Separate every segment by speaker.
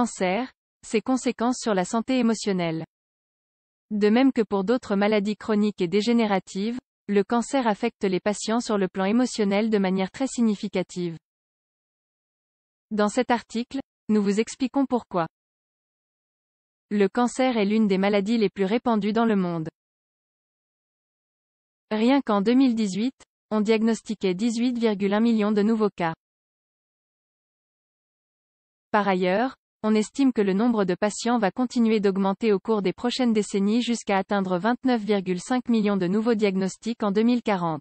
Speaker 1: cancer, ses conséquences sur la santé émotionnelle. De même que pour d'autres maladies chroniques et dégénératives, le cancer affecte les patients sur le plan émotionnel de manière très significative. Dans cet article, nous vous expliquons pourquoi. Le cancer est l'une des maladies les plus répandues dans le monde. Rien qu'en 2018, on diagnostiquait 18,1 millions de nouveaux cas. Par ailleurs, on estime que le nombre de patients va continuer d'augmenter au cours des prochaines décennies jusqu'à atteindre 29,5 millions de nouveaux diagnostics en 2040.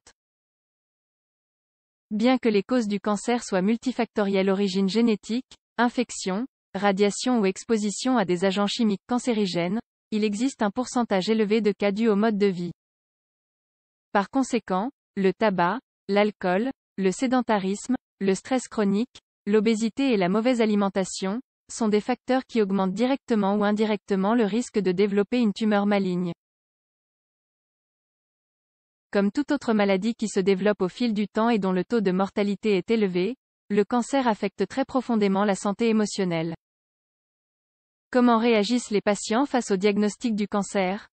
Speaker 1: Bien que les causes du cancer soient multifactorielles origine génétique, infection, radiation ou exposition à des agents chimiques cancérigènes, il existe un pourcentage élevé de cas dus au mode de vie. Par conséquent, le tabac, l'alcool, le sédentarisme, le stress chronique, l'obésité et la mauvaise alimentation, sont des facteurs qui augmentent directement ou indirectement le risque de développer une tumeur maligne. Comme toute autre maladie qui se développe au fil du temps et dont le taux de mortalité est élevé, le cancer affecte très profondément la santé émotionnelle. Comment réagissent les patients face au diagnostic du cancer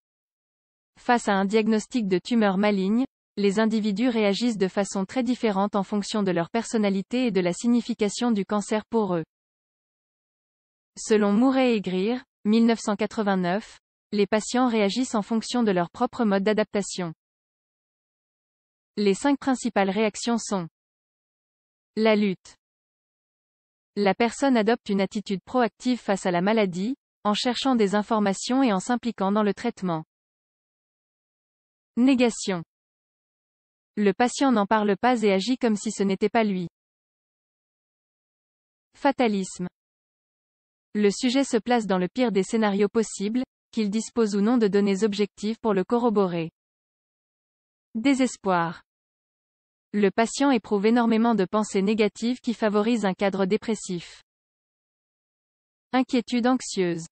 Speaker 1: Face à un diagnostic de tumeur maligne, les individus réagissent de façon très différente en fonction de leur personnalité et de la signification du cancer pour eux. Selon Mouret et Greer, 1989, les patients réagissent en fonction de leur propre mode d'adaptation. Les cinq principales réactions sont La lutte. La personne adopte une attitude proactive face à la maladie, en cherchant des informations et en s'impliquant dans le traitement. Négation. Le patient n'en parle pas et agit comme si ce n'était pas lui. Fatalisme. Le sujet se place dans le pire des scénarios possibles, qu'il dispose ou non de données objectives pour le corroborer. Désespoir. Le patient éprouve énormément de pensées négatives qui favorisent un cadre dépressif. Inquiétude anxieuse.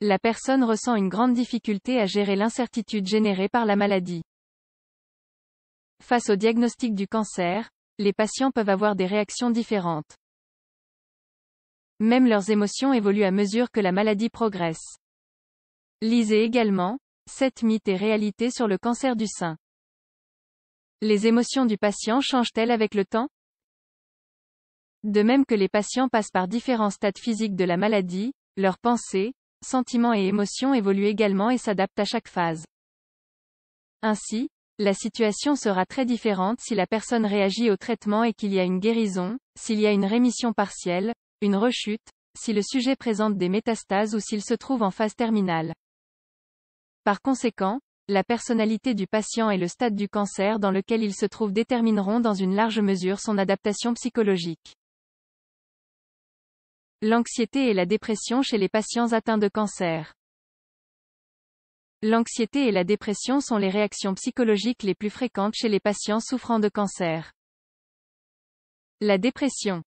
Speaker 1: La personne ressent une grande difficulté à gérer l'incertitude générée par la maladie. Face au diagnostic du cancer, les patients peuvent avoir des réactions différentes. Même leurs émotions évoluent à mesure que la maladie progresse. Lisez également 7 mythes et réalités sur le cancer du sein. Les émotions du patient changent-elles avec le temps De même que les patients passent par différents stades physiques de la maladie, leurs pensées, sentiments et émotions évoluent également et s'adaptent à chaque phase. Ainsi, la situation sera très différente si la personne réagit au traitement et qu'il y a une guérison, s'il y a une rémission partielle, une rechute, si le sujet présente des métastases ou s'il se trouve en phase terminale. Par conséquent, la personnalité du patient et le stade du cancer dans lequel il se trouve détermineront dans une large mesure son adaptation psychologique. L'anxiété et la dépression chez les patients atteints de cancer. L'anxiété et la dépression sont les réactions psychologiques les plus fréquentes chez les patients souffrant de cancer. La dépression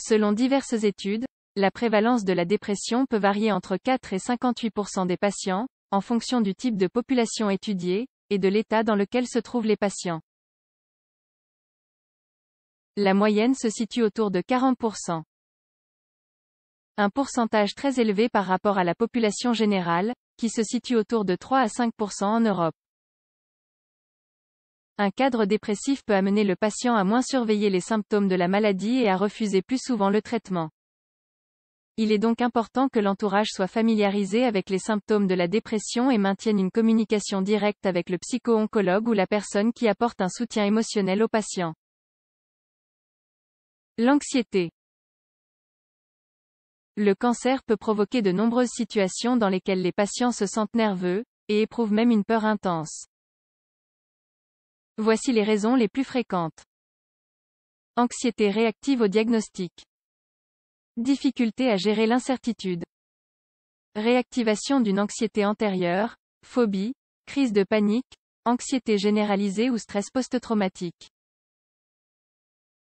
Speaker 1: Selon diverses études, la prévalence de la dépression peut varier entre 4 et 58% des patients, en fonction du type de population étudiée, et de l'état dans lequel se trouvent les patients. La moyenne se situe autour de 40%. Un pourcentage très élevé par rapport à la population générale, qui se situe autour de 3 à 5% en Europe. Un cadre dépressif peut amener le patient à moins surveiller les symptômes de la maladie et à refuser plus souvent le traitement. Il est donc important que l'entourage soit familiarisé avec les symptômes de la dépression et maintienne une communication directe avec le psycho-oncologue ou la personne qui apporte un soutien émotionnel au patient. L'anxiété. Le cancer peut provoquer de nombreuses situations dans lesquelles les patients se sentent nerveux, et éprouvent même une peur intense. Voici les raisons les plus fréquentes. Anxiété réactive au diagnostic. Difficulté à gérer l'incertitude. Réactivation d'une anxiété antérieure, phobie, crise de panique, anxiété généralisée ou stress post-traumatique.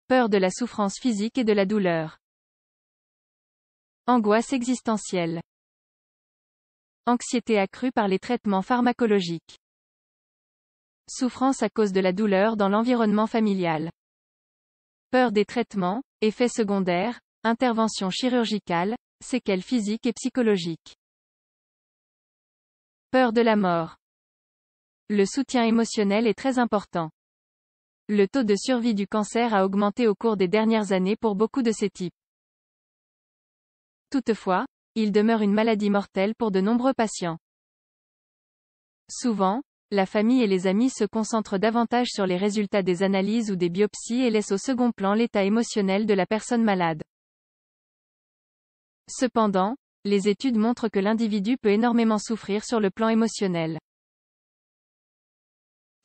Speaker 1: Peur de la souffrance physique et de la douleur. Angoisse existentielle. Anxiété accrue par les traitements pharmacologiques souffrance à cause de la douleur dans l'environnement familial. Peur des traitements, effets secondaires, interventions chirurgicales, séquelles physiques et psychologiques. Peur de la mort. Le soutien émotionnel est très important. Le taux de survie du cancer a augmenté au cours des dernières années pour beaucoup de ces types. Toutefois, il demeure une maladie mortelle pour de nombreux patients. Souvent, la famille et les amis se concentrent davantage sur les résultats des analyses ou des biopsies et laissent au second plan l'état émotionnel de la personne malade. Cependant, les études montrent que l'individu peut énormément souffrir sur le plan émotionnel.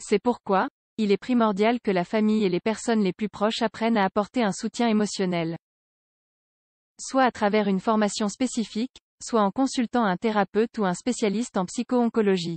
Speaker 1: C'est pourquoi, il est primordial que la famille et les personnes les plus proches apprennent à apporter un soutien émotionnel. Soit à travers une formation spécifique, soit en consultant un thérapeute ou un spécialiste en psycho-oncologie.